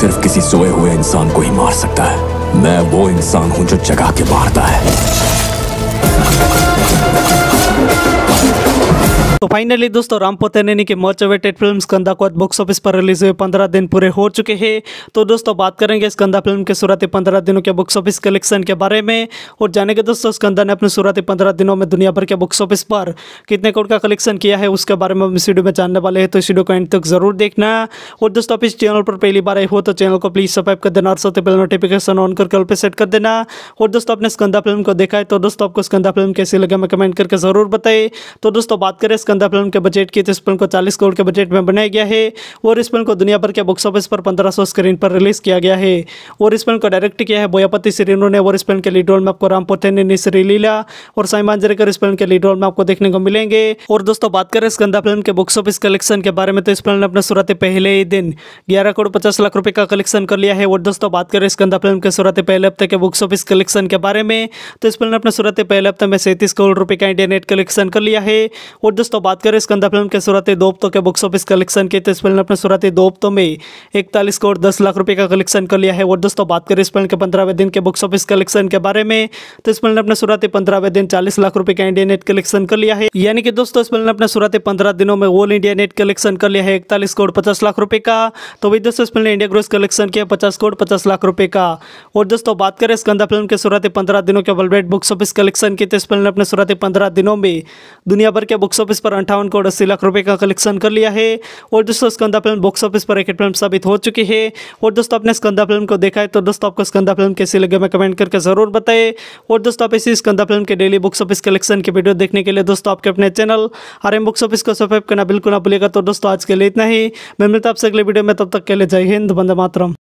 सिर्फ किसी सोए हुए इंसान को ही मार सकता है मैं वो इंसान हूं जो जगा के मारता है तो फाइनली दोस्तों रामपो तेनेनी की मोच अवेटेड फिल्म स्कंदा को बॉक्स ऑफिस पर रिलीज हुए पंद्रह दिन पूरे हो चुके हैं तो दोस्तों बात करेंगे स्कंदा फिल्म के शुरुआती पंद्रह दिनों के बॉक्स ऑफिस कलेक्शन के बारे में और जानेंगे दोस्तों स्कंदा ने अपने शुरुआती पंद्रह दिनों में दुनिया भर के बॉक्स ऑफिस पर कितने करोड़ का कलेक्शन किया है उसके बारे में हम इस वीडियो में जानने वाले हैं तो इस वीडियो को एंड तक जरूर देखना और दोस्तों आप इस चैनल पर पहली बार आए हो तो चैनल को प्लीज सब्सक्राइब कर देना और सबसे पहले नोटिफिकेशन ऑन करके ऑल पर सेट कर देना और दोस्तों आपने स्कंदा फिल्म को देखा है तो दोस्तों आपको स्कंदा फिल्म कैसी लगे हमें कमेंट करके जरूर बताए तो दोस्तों बात करें सिकंदर फिल्म के बजट की तो इस फिल्म को चालीस करोड़ के बजट में बनाया गया है और इस फिल्म को दुनिया भर के बॉक्स ऑफिस पर पंद्रह स्क्रीन पर रिलीज किया गया है और इस फिल्म को डायरेक्ट किया है बोयापति सिरिनो ने और इस फिल्म के लीड रोल में आपको राम पोथे ने श्री लीला और साई मांजरेकर इस फिल्म के लीड रोल में आपको देखने को मिलेंगे और दोस्तों बात करें इस गंदा फिल्म के बॉक्स ऑफिस कलेक्शन के बारे में तो इस फिल्म ने अपने सूरत पहले ही दिन ग्यारह करोड़ पचास लाख रुपये का कलेक्शन कर लिया है और दोस्तों बात करें इस गंदा फिल्म के सूरत पहले हफ्ते के बॉक्स ऑफिस कलेक्शन के बारे में तो इस फिल्म ने अपने सूरत पहले हफ्ते में सैंतीस करोड़ रुपये का इंडिया नेट कलेक्शन कर लिया है और दोस्तों दोस्तों बात करें स्कंदा फिल्म के सूरत दोपतो के बॉक्स ऑफिस कलेक्शन की तो इस फिल्म ने अपने सूरत दोपतो में इकतालीस करोड़ दस लाख रुपए का कलेक्शन कर लिया है और दोस्तों बात करें इस फिल्म के पंद्रहवें दिन के बॉक्स ऑफिस कलेक्शन के बारे में तो इस फिल्म ने अपने सूरत पंद्रहवें दिन चालीस लाख रुपए का इंडिया नेट कलेक्शन कर लिया है यानी कि दोस्तों इस फिल्म ने अपने सूरत पंद्रह दिनों में ऑल इंडिया नेट कलेक्शन कर लिया है इकतालीस करोड़ पचास लाख रुपए का तो वही दोस्तों इस फिल्म ने इंडिया ग्रोस कलेक्शन किया पचास करोड़ पचास लाख रुपए का और दोस्तों बात करें स्कंदा फिल्म के सूरत पंद्रह दिनों के वर्ल्ड बुक्स ऑफिस कलेक्शन की तो इस फिल्म ने अपने सूरत पंद्रह दिनों में दुनिया भर के बुक्स ऑफिस पर पर अंठावन करोड़ अस्सी लाख रुपए का कलेक्शन कर लिया है और दोस्तों स्कंदा फिल्म बॉक्स ऑफिस पर एक फिल्म साबित हो चुकी है और दोस्तों आपने स्कंदा फिल्म को देखा है तो दोस्तों आपको स्कंदा फिल्म कैसी लगे हमें कमेंट करके जरूर बताए और दोस्तों आप इसी स्कंदा फिल्म के डेली बुक्स ऑफिस कलेक्शन की वीडियो देखने के लिए दोस्तों आपके अपने channel R M box office को सब्सक्राइब करना बिल्कुल ना भूलेगा तो दोस्तों आज के लिए इतना ही मैं मिलता आपसे अगले वीडियो में तब तक के लिए जय हिंद बंदे मातरम